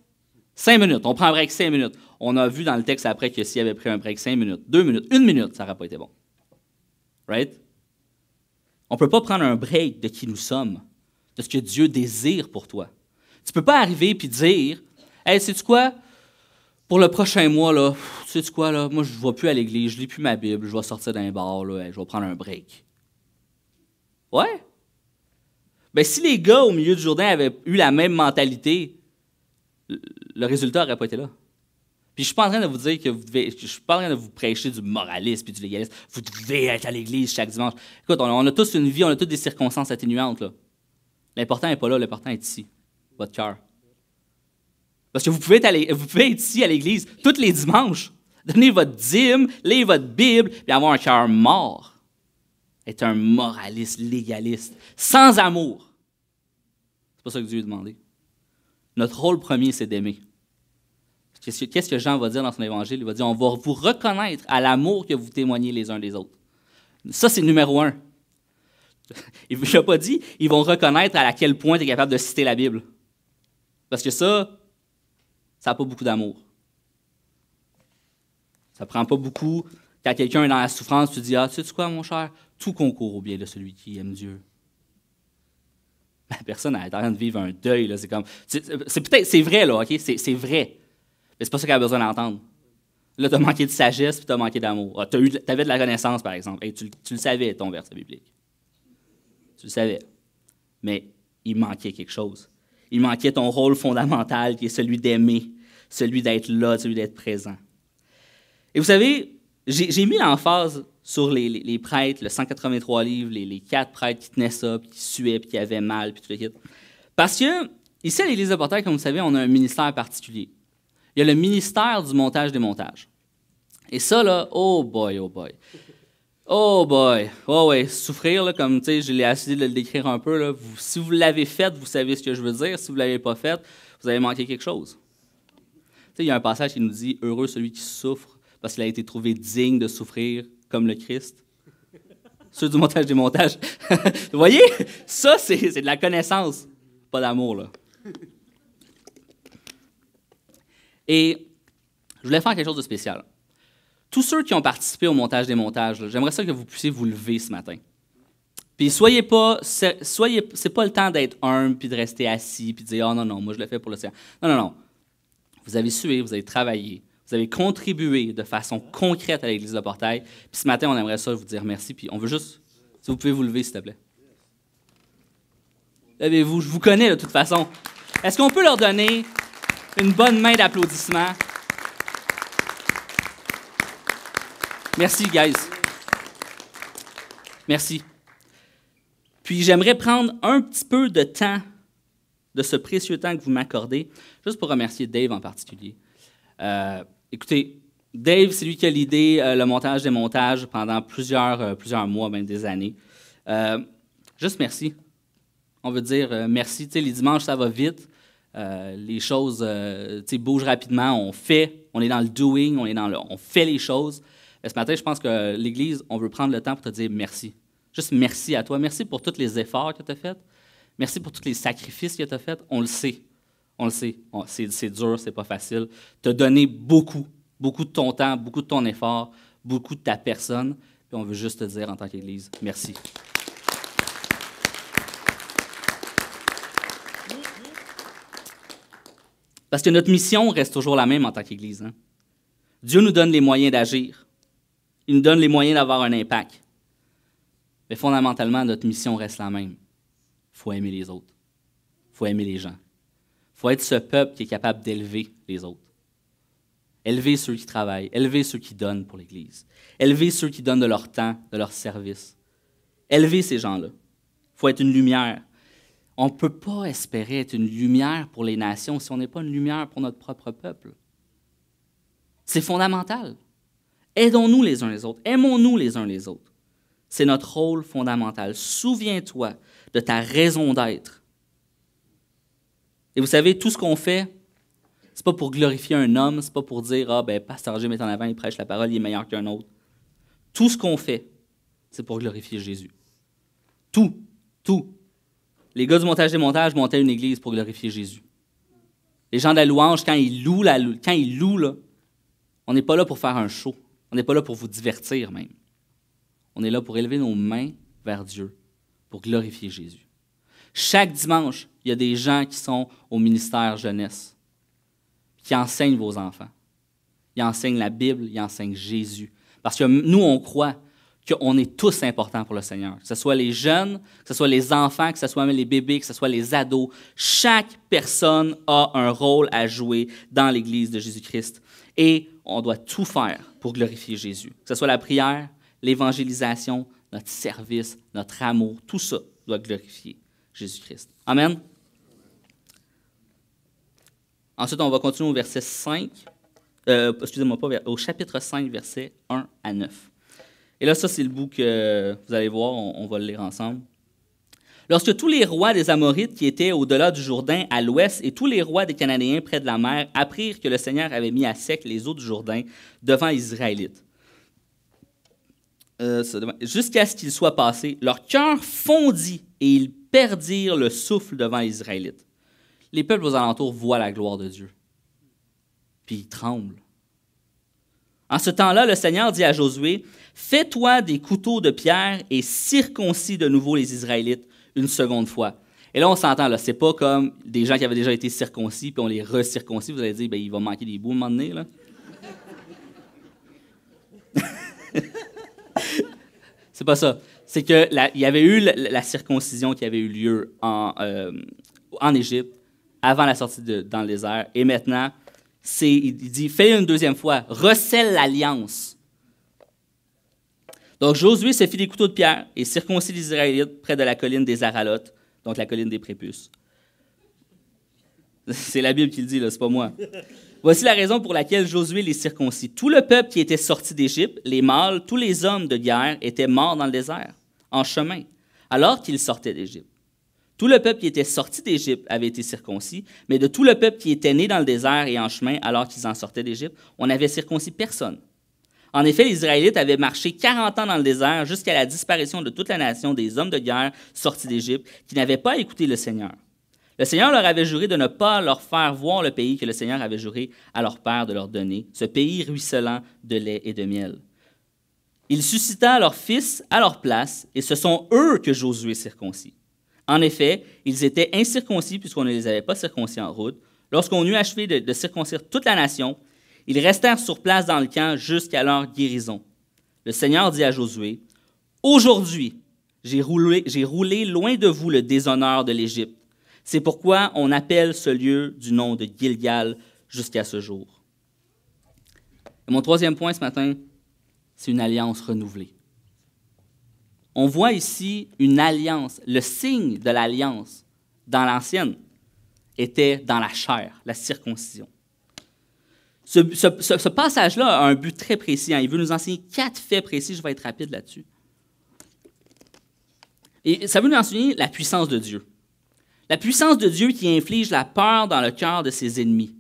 Cinq minutes. On prend un break cinq minutes. On a vu dans le texte après que s'il avait pris un break cinq minutes, deux minutes, une minute, ça n'aurait pas été bon. Right? On ne peut pas prendre un break de qui nous sommes, de ce que Dieu désire pour toi. Tu ne peux pas arriver puis dire Hey, sais-tu quoi? pour le prochain mois, là, tu sais quoi, là, moi, je ne vais plus à l'église, je lis plus ma Bible, je vais sortir d'un bar, là, je vais prendre un break. Ouais. Ben, si les gars au milieu du Jourdain avaient eu la même mentalité, le résultat n'aurait pas été là. Puis je suis pas en train de vous dire que vous devez, je suis pas en train de vous prêcher du moralisme et du légalisme. Vous devez être à l'église chaque dimanche. Écoute, on, a tous une vie, on a toutes des circonstances atténuantes là. L'important n'est pas là, l'important est ici, votre cœur. Parce que vous pouvez être, vous ici à l'Église tous les dimanches, donner votre dîme, lire votre Bible, puis avoir un cœur mort. Être un moraliste, légaliste, sans amour. C'est pas ça que Dieu a demandé. Notre rôle premier, c'est d'aimer. Qu'est-ce que Jean va dire dans son évangile? Il va dire, on va vous reconnaître à l'amour que vous témoignez les uns des autres. Ça, c'est numéro un. Il a pas dit, ils vont reconnaître à quel point tu es capable de citer la Bible. Parce que ça, ça n'a pas beaucoup d'amour. Ça prend pas beaucoup. Quand quelqu'un est dans la souffrance, tu dis Ah, tu sais quoi, mon cher Tout concourt au bien de celui qui aime Dieu. personne elle est en train de vivre un deuil. c'est peut-être, vrai, là, OK C'est, vrai. Mais c'est pas ça qu'elle a besoin d'entendre. Là, tu as manqué de sagesse puis tu as manqué d'amour. Ah, tu avais de la connaissance, par exemple. tu, tu le savais, ton verset biblique. Tu le savais. Mais il manquait quelque chose. Il manquait ton rôle fondamental qui est celui d'aimer, celui d'être là, celui d'être présent. Et vous savez, j'ai mis l'emphase sur les, prêtres, le 183 livres, les, quatre prêtres qui tenaient ça, qui suaient, puis qui avaient mal, puis tout le Parce que, ici à l'Église de Portail, comme vous savez, on a un ministère particulier. Il y a le ministère du montage des montages. Et ça, là, oh boy, oh boy. Oh boy! Oh ouais, souffrir, là, comme l'ai essayé de le décrire un peu. Là. si vous l'avez fait, vous savez ce que je veux dire. Si vous ne l'avez pas fait, vous avez manqué quelque chose. Il y a un passage qui nous dit Heureux celui qui souffre, parce qu'il a été trouvé digne de souffrir comme le Christ. Ceux du montage des montages. vous voyez? Ça, c'est de la connaissance, pas d'amour. là. Et je voulais faire quelque chose de spécial tous ceux qui ont participé au montage des montages, j'aimerais ça que vous puissiez vous lever ce matin. Puis soyez pas, soyez, c'est pas le temps d'être humble puis de rester assis puis de dire oh non non, moi je l'ai fait pour le l'océan. Non non non, vous avez sué, vous avez travaillé, vous avez contribué de façon concrète à l'Église de Portail. Puis ce matin, on aimerait ça vous dire merci. Puis on veut juste, si vous pouvez vous lever, s'il te plaît. vous je vous connais de toute façon. Est-ce qu'on peut leur donner une bonne main d'applaudissement? Merci, guys. Merci. Puis j'aimerais prendre un petit peu de temps, de ce précieux temps que vous m'accordez, juste pour remercier Dave en particulier. Euh, écoutez, Dave, c'est lui qui a l'idée, euh, le montage des montages pendant plusieurs, euh, plusieurs mois, même des années. juste merci. On veut dire merci. Tu les dimanches, ça va vite. les choses bougent rapidement. On fait. On est dans le doing. On, est dans on fait les choses ce matin, je pense que l'Église, on veut prendre le temps pour te dire merci. Juste merci à toi. Merci pour tous les efforts que tu as faits. Merci pour tous les sacrifices que tu as faits. On le sait. On le sait. C'est dur, c'est pas facile. Tu as donné beaucoup, beaucoup de ton temps, beaucoup de ton effort, beaucoup de ta personne. Puis on veut juste te dire en tant qu'Église, merci. Parce que notre mission reste toujours la même en tant qu'Église. Hein. Dieu nous donne les moyens d'agir. Il nous donne les moyens d'avoir un impact. Mais fondamentalement, notre mission reste la même. Il faut aimer les autres. Il faut aimer les gens. Il faut être ce peuple qui est capable d'élever les autres. Élever ceux qui travaillent, élever ceux qui donnent pour l'Église, élever ceux qui donnent de leur temps, de leur service. Élever ces gens-là. Il faut être une lumière. On ne peut pas espérer être une lumière pour les nations si on n'est pas une lumière pour notre propre peuple. C'est fondamental. Aidons-nous les uns les autres. Aimons-nous les uns les autres. C'est notre rôle fondamental. Souviens-toi de ta raison d'être. Et vous savez, tout ce qu'on fait, c'est pas pour glorifier un homme, c'est pas pour dire ah ben pasteur Jim est en avant, il prêche la parole, il est meilleur qu'un autre. Tout ce qu'on fait, c'est pour glorifier Jésus. Tout, tout. Les gars du montage des montages montaient une église pour glorifier Jésus. Les gens de la louange, quand ils louent, la, quand ils louent là, on n'est pas là pour faire un show. On n'est pas là pour vous divertir même. On est là pour élever nos mains vers Dieu, pour glorifier Jésus. Chaque dimanche, il y a des gens qui sont au ministère jeunesse, qui enseignent vos enfants. Ils enseignent la Bible, ils enseignent Jésus. Parce que nous, on croit qu'on est tous importants pour le Seigneur. Que ce soit les jeunes, que ce soit les enfants, que ce soit même les bébés, que ce soit les ados. Chaque personne a un rôle à jouer dans l'Église de Jésus-Christ. Et on doit tout faire pour glorifier Jésus. Que ce soit la prière, l'évangélisation, notre service, notre amour, tout ça doit glorifier Jésus-Christ. Amen. Ensuite, on va continuer au verset 5. Euh, excusez-moi pas, au chapitre 5, versets 1 à 9. Et là, ça, c'est le bout que vous allez voir, on va le lire ensemble. Lorsque tous les rois des Amorites qui étaient au-delà du Jourdain à l'ouest et tous les rois des Cananéens près de la mer apprirent que le Seigneur avait mis à sec les eaux du Jourdain devant les Israélites, euh, jusqu'à ce qu'ils soient passés, leur cœur fondit et ils perdirent le souffle devant les Israélites. Les peuples aux alentours voient la gloire de Dieu. Puis ils tremblent. En ce temps-là, le Seigneur dit à Josué, Fais-toi des couteaux de pierre et circoncis de nouveau les Israélites une seconde fois. Et là, on s'entend, là, c'est pas comme des gens qui avaient déjà été circoncis, puis on les recirconcis, vous allez dire, ben, il va manquer des bouts à moment là. c'est pas ça. C'est que il y avait eu la, circoncision qui avait eu lieu en, euh, en Égypte, avant la sortie de, dans le désert, et maintenant, c'est, il dit, fais une deuxième fois, recèle l'alliance donc Josué se fit des couteaux de pierre et circoncit les Israélites près de la colline des Aralotes, donc la colline des prépuces. C'est la Bible qui le dit, là, c'est pas moi. Voici la raison pour laquelle Josué les circoncit. Tout le peuple qui était sorti d'Égypte, les mâles, tous les hommes de guerre étaient morts dans le désert, en chemin, alors qu'ils sortaient d'Égypte. Tout le peuple qui était sorti d'Égypte avait été circoncis, mais de tout le peuple qui était né dans le désert et en chemin alors qu'ils en sortaient d'Égypte, on n'avait circoncis personne. En effet, les Israélites avaient marché 40 ans dans le désert jusqu'à la disparition de toute la nation des hommes de guerre sortis d'Égypte qui n'avaient pas écouté le Seigneur. Le Seigneur leur avait juré de ne pas leur faire voir le pays que le Seigneur avait juré à leur père de leur donner, ce pays ruisselant de lait et de miel. Il suscita leurs fils à leur place, et ce sont eux que Josué circoncis. En effet, ils étaient incirconcis puisqu'on ne les avait pas circoncis en route. Lorsqu'on eut achevé de, de circoncire toute la nation, ils restèrent sur place dans le camp jusqu'à leur guérison. Le Seigneur dit à Josué, Aujourd'hui, j'ai roulé, loin de vous le déshonneur de l'Égypte. C'est pourquoi on appelle ce lieu du nom de Gilgal jusqu'à ce jour. mon troisième point ce matin, c'est une alliance renouvelée. On voit ici une alliance. Le signe de l'alliance dans l'ancienne était dans la chair, la circoncision. Ce, passage-là a un but très précis. Hein. Il veut nous enseigner quatre faits précis. Je vais être rapide là-dessus. Et ça veut nous enseigner la puissance de Dieu. La puissance de Dieu qui inflige la peur dans le cœur de ses ennemis.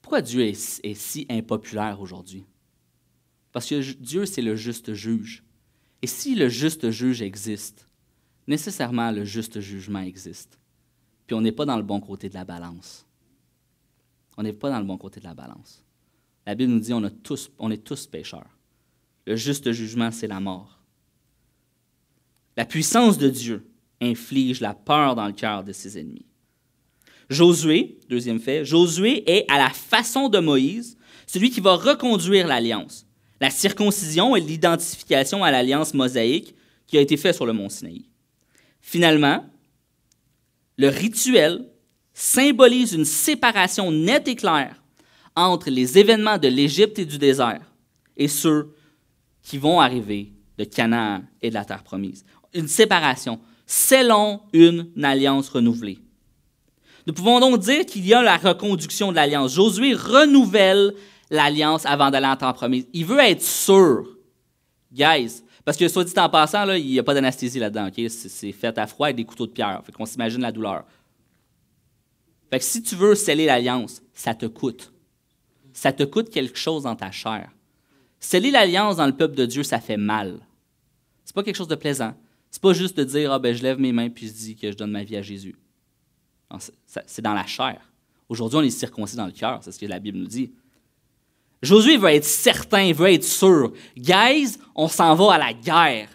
Pourquoi Dieu est si impopulaire aujourd'hui? Parce que Dieu, c'est le juste juge. Et si le juste juge existe, nécessairement le juste jugement existe. Puis on n'est pas dans le bon côté de la balance. On n'est pas dans le bon côté de la balance. La Bible nous dit on, est tous pécheurs. Le juste jugement, c'est la mort. La puissance de Dieu inflige la peur dans le cœur de ses ennemis. Josué, deuxième fait, Josué est à la façon de Moïse, celui qui va reconduire l'alliance. La circoncision et l'identification à l'alliance mosaïque qui a été faite sur le mont Sinaï. Finalement, le rituel symbolise une séparation nette et claire entre les événements de l'Égypte et du désert et ceux qui vont arriver de Canaan et de la terre promise. Une séparation selon une alliance renouvelée. Nous pouvons donc dire qu'il y a la reconduction de l'alliance. Josué renouvelle l'alliance avant d'aller en terre promise. Il veut être sûr. Guys, parce que soit dit en passant, il n'y a pas d'anesthésie là-dedans. C'est fait à froid avec des couteaux de pierre. Fait qu'on s'imagine la douleur. Fait que si tu veux sceller l'alliance, ça te coûte. Ça te coûte quelque chose dans ta chair. Sceller l'alliance dans le peuple de Dieu, ça fait mal. C'est pas quelque chose de plaisant. C'est pas juste de dire ah ben je lève mes mains puis je dis que je donne ma vie à Jésus. C'est dans la chair. Aujourd'hui, on est circoncis dans le cœur, c'est ce que la Bible nous dit. Josué veut être certain, il veut être sûr. Guys, on s'en va à la guerre.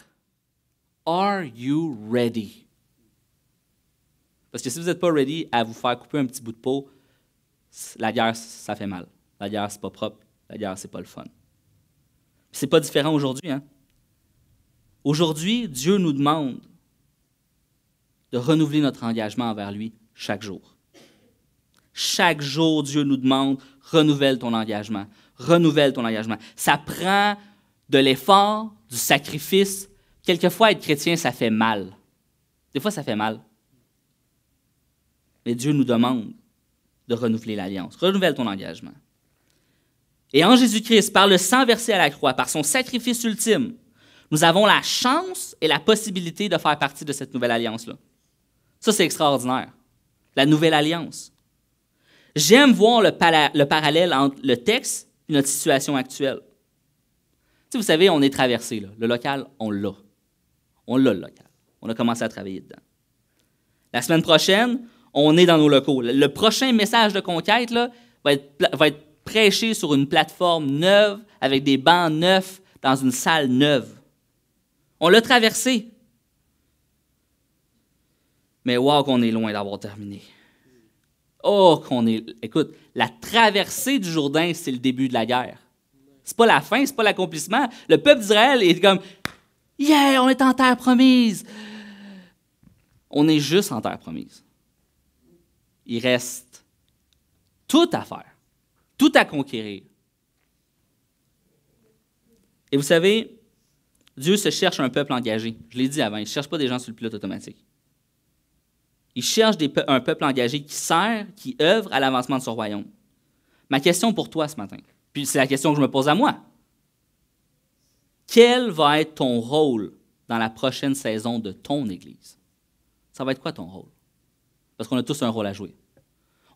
Are you ready? Parce que si vous n'êtes pas ready à vous faire couper un petit bout de peau, la guerre, ça fait mal. La guerre, c'est pas propre. La guerre, c'est pas le fun. C'est pas différent aujourd'hui. Hein. Aujourd'hui, Dieu nous demande de renouveler notre engagement envers lui chaque jour. Chaque jour, Dieu nous demande, renouvelle ton engagement, renouvelle ton engagement. Ça prend de l'effort, du sacrifice. Quelquefois, être chrétien, ça fait mal. Des fois, ça fait mal. Mais Dieu nous demande de renouveler l'alliance. Renouvelle ton engagement. Et en Jésus-Christ, par le sang versé à la croix, par son sacrifice ultime, nous avons la chance et la possibilité de faire partie de cette nouvelle alliance-là. Ça, c'est extraordinaire. La nouvelle alliance. J'aime voir le, parallèle entre le texte et notre situation actuelle. vous savez, on est traversé. Le local, on l'a. On l'a, le local. On a commencé à travailler dedans. La semaine prochaine, on est dans nos locaux. Le prochain message de conquête là, va, être, prêché sur une plateforme neuve, avec des bancs neufs, dans une salle neuve. On l'a traversé. Mais wow, qu'on est loin d'avoir terminé. Oh, qu'on est. Écoute, la traversée du Jourdain, c'est le début de la guerre. C'est pas la fin, c'est pas l'accomplissement. Le peuple d'Israël est comme Yeah, on est en terre promise. On est juste en terre promise il reste tout à faire, tout à conquérir. Et vous savez, Dieu se cherche un peuple engagé. Je l'ai dit avant, il ne cherche pas des gens sur le pilote automatique. Il cherche un peuple engagé qui sert, qui œuvre à l'avancement de son royaume. Ma question pour toi ce matin, puis c'est la question que je me pose à moi. Quel va être ton rôle dans la prochaine saison de ton Église? Ça va être quoi ton rôle? Parce qu'on a tous un rôle à jouer.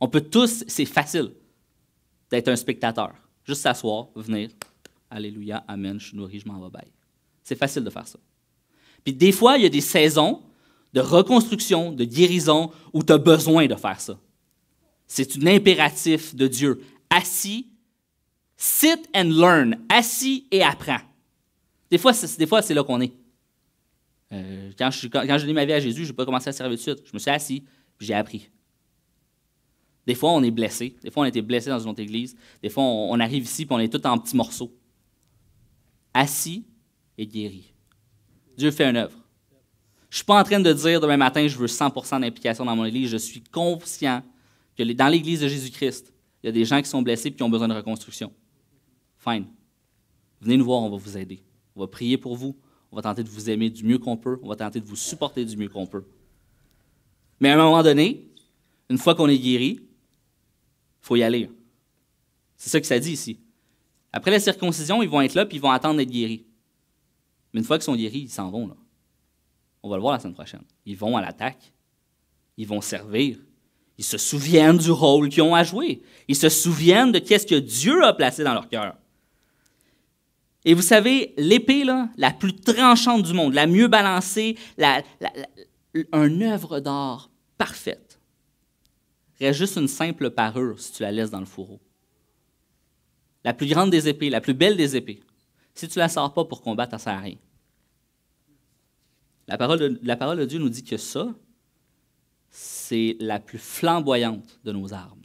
On peut tous, c'est facile d'être un spectateur. Juste s'asseoir, venir, Alléluia, Amen, je suis nourri, je m'en vais, C'est facile de faire ça. Puis des fois, il y a des saisons de reconstruction, de guérison, où tu as besoin de faire ça. C'est un impératif de Dieu. Assis, sit and learn. Assis et apprends. Des fois, c'est là qu'on est. Euh, quand, je, quand, ma vie à Jésus, je n'ai pas commencé à servir de suite. Je me suis assis, j'ai appris. Des fois, on est blessé. Des fois, on a été blessé dans une autre église. Des fois, on, arrive ici et on est tout en petits morceaux. Assis et guéri. Dieu fait une œuvre. Je ne suis pas en train de dire demain matin, je veux 100 d'implication dans mon église. Je suis conscient que dans l'église de Jésus-Christ, il y a des gens qui sont blessés et qui ont besoin de reconstruction. Fine. Venez nous voir, on va vous aider. On va prier pour vous. On va tenter de vous aimer du mieux qu'on peut. On va tenter de vous supporter du mieux qu'on peut. Mais à un moment donné, une fois qu'on est guéri, il faut y aller. C'est ça que ça dit ici. Après la circoncision, ils vont être là, puis ils vont attendre d'être guéris. Mais une fois qu'ils sont guéris, ils s'en vont. Là. On va le voir la semaine prochaine. Ils vont à l'attaque. Ils vont servir. Ils se souviennent du rôle qu'ils ont à jouer. Ils se souviennent de qu'est-ce que Dieu a placé dans leur cœur. Et vous savez, l'épée, la plus tranchante du monde, la mieux balancée, la une œuvre d'art parfaite. Reste juste une simple parure si tu la laisses dans le fourreau. La plus grande des épées, la plus belle des épées. Si tu la sors pas pour combattre, ça sert à rien. La parole, de, la parole de Dieu nous dit que ça, c'est la plus flamboyante de nos armes.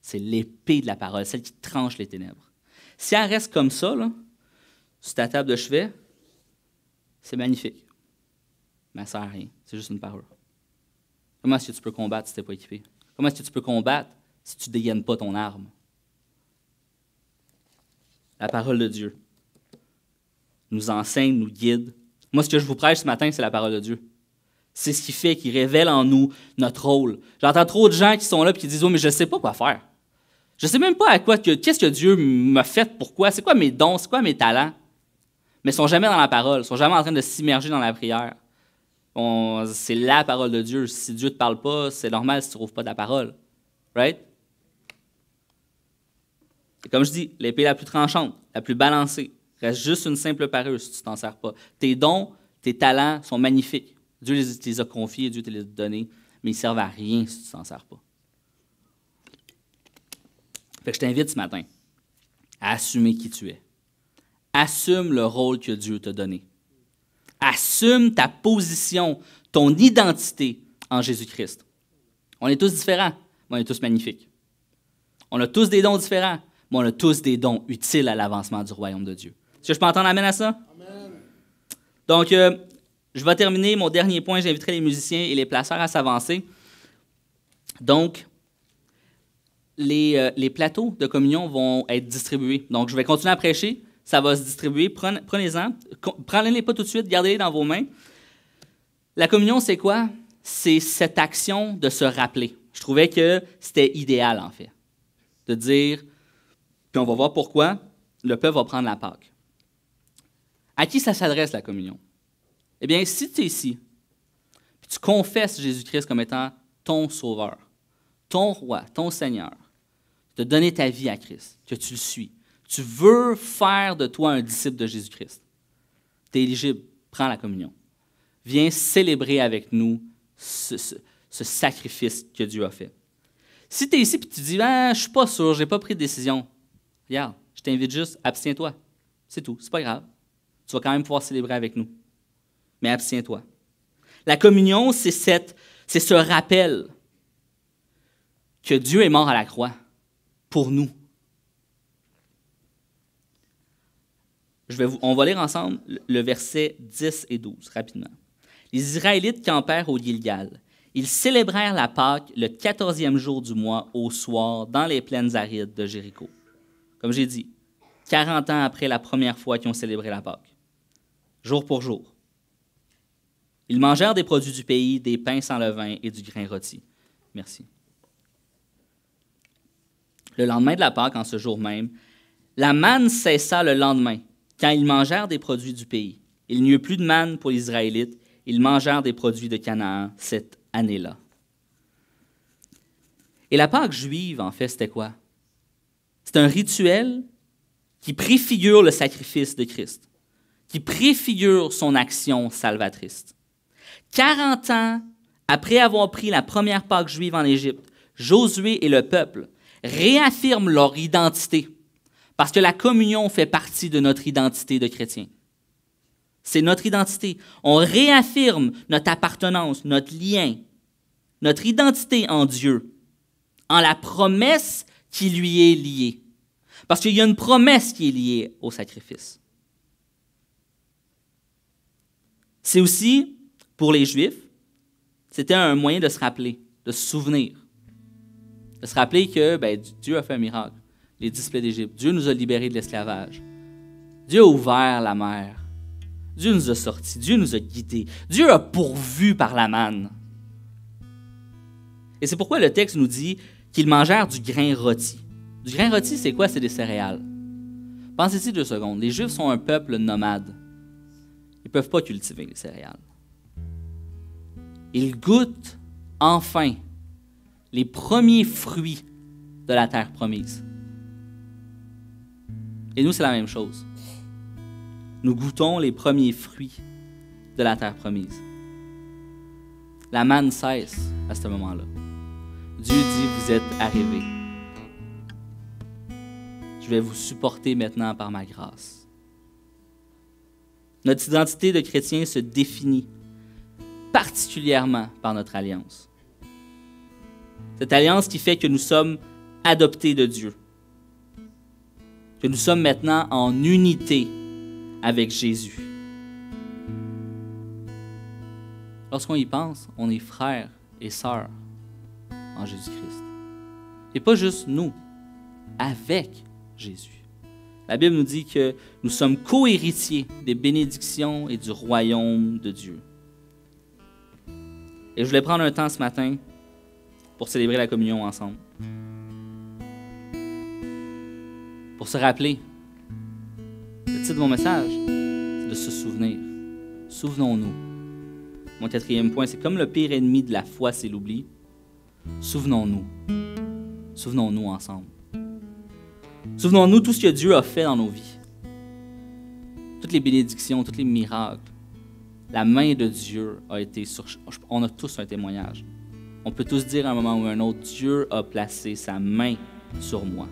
C'est l'épée de la parole, celle qui tranche les ténèbres. Si elle reste comme ça, sur ta table de chevet, c'est magnifique mais ça sert à rien. C'est juste une parole. Comment est-ce que tu peux combattre si tu n'es pas équipé? Comment est-ce que tu peux combattre si tu ne dégaines pas ton arme? La parole de Dieu nous enseigne, nous guide. Moi, ce que je vous prêche ce matin, c'est la parole de Dieu. C'est ce qui fait, qui révèle en nous notre rôle. J'entends trop de gens qui sont là et qui disent Oh, mais je ne sais pas quoi faire. Je ne sais même pas à quoi, qu'est-ce que Dieu m'a fait, pourquoi, c'est quoi mes dons, c'est quoi mes talents. Mais ils ne sont jamais dans la parole, ils ne sont jamais en train de s'immerger dans la prière c'est la parole de Dieu. Si Dieu ne te parle pas, c'est normal si tu ne trouves pas ta parole. Right? comme je dis, l'épée la plus tranchante, la plus balancée, reste juste une simple parure. si tu ne t'en sers pas. Tes dons, tes talents sont magnifiques. Dieu les, les a confiés, Dieu te les a donnés, mais ils ne servent à rien si tu ne t'en sers pas. Fait que je t'invite ce matin à assumer qui tu es. Assume le rôle que Dieu t'a donné. Assume ta position, ton identité en Jésus-Christ. On est tous différents, mais on est tous magnifiques. On a tous des dons différents, mais on a tous des dons utiles à l'avancement du royaume de Dieu. Est-ce que je peux entendre amène à ça? Donc, euh, je vais terminer mon dernier point. J'inviterai les musiciens et les placeurs à s'avancer. Donc, les, euh, plateaux de communion vont être distribués. Donc, je vais continuer à prêcher, ça va se distribuer. Prenez-en. Prenez-les pas tout de suite. Gardez-les dans vos mains. La communion, c'est quoi? C'est cette action de se rappeler. Je trouvais que c'était idéal, en fait. De dire, puis on va voir pourquoi, le peuple va prendre la Pâque. À qui ça s'adresse, la communion? Eh bien, si tu es ici, puis tu confesses Jésus-Christ comme étant ton sauveur, ton roi, ton Seigneur, de donner ta vie à Christ, que tu le suis, tu veux faire de toi un disciple de Jésus-Christ, tu es éligible, prends la communion. Viens célébrer avec nous ce, sacrifice que Dieu a fait. Si tu es ici et tu dis, je ah, je suis pas sûr, n'ai pas pris de décision, regarde, je t'invite juste, abstiens-toi. C'est tout, c'est pas grave. Tu vas quand même pouvoir célébrer avec nous. Mais abstiens-toi. La communion, c'est ce rappel que Dieu est mort à la croix pour nous. Je vais on va lire ensemble le verset 10 et 12 rapidement. Les Israélites campèrent au Gilgal. Ils célébrèrent la Pâque le 14 quatorzième jour du mois au soir dans les plaines arides de Jéricho. Comme j'ai dit, 40 ans après la première fois qu'ils ont célébré la Pâque, jour pour jour. Ils mangèrent des produits du pays, des pains sans levain et du grain rôti. Merci. Le lendemain de la Pâque, en ce jour même, la manne cessa le lendemain quand ils mangèrent des produits du pays, il n'y eut plus de manne pour les Israélites, ils mangèrent des produits de Canaan cette année-là. Et la Pâque juive, en fait, c'était quoi? C'est un rituel qui préfigure le sacrifice de Christ, qui préfigure son action salvatrice. 40 ans après avoir pris la première Pâque juive en Égypte, Josué et le peuple réaffirment leur identité. Parce que la communion fait partie de notre identité de chrétien. C'est notre identité. On réaffirme notre appartenance, notre lien, notre identité en Dieu, en la promesse qui lui est liée. Parce qu'il y a une promesse qui est liée au sacrifice. C'est aussi, pour les Juifs, c'était un moyen de se rappeler, de se souvenir, de se rappeler que ben, Dieu a fait un miracle les disciples d'Égypte. Dieu nous a libérés de l'esclavage. Dieu a ouvert la mer. Dieu nous a sortis. Dieu nous a guidés. Dieu a pourvu par la manne. Et c'est pourquoi le texte nous dit qu'ils mangèrent du grain rôti. Du grain rôti, c'est quoi? C'est des céréales. Pensez-y deux secondes. Les Juifs sont un peuple nomade. Ils ne peuvent pas cultiver les céréales. Ils goûtent enfin les premiers fruits de la terre promise. Et nous, c'est la même chose. Nous goûtons les premiers fruits de la terre promise. La manne cesse à ce moment-là. Dieu dit, vous êtes arrivés. Je vais vous supporter maintenant par ma grâce. Notre identité de chrétien se définit particulièrement par notre alliance. Cette alliance qui fait que nous sommes adoptés de Dieu, que nous sommes maintenant en unité avec Jésus. Lorsqu'on y pense, on est frères et sœurs en Jésus-Christ. Et pas juste nous, avec Jésus. La Bible nous dit que nous sommes co-héritiers des bénédictions et du royaume de Dieu. Et je voulais prendre un temps ce matin pour célébrer la communion ensemble se rappeler. Le titre de mon message, de se souvenir. Souvenons-nous. Mon quatrième point, c'est comme le pire ennemi de la foi, c'est l'oubli. Souvenons-nous. Souvenons-nous ensemble. Souvenons-nous tout ce que Dieu a fait dans nos vies. Toutes les bénédictions, tous les miracles. La main de Dieu a été sur... On a tous un témoignage. On peut tous dire à un moment ou à un autre, Dieu a placé sa main sur moi.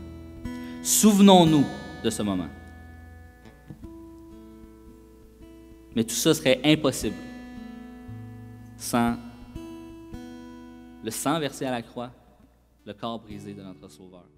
Souvenons-nous de ce moment. Mais tout ça serait impossible sans le sang versé à la croix, le corps brisé de notre Sauveur.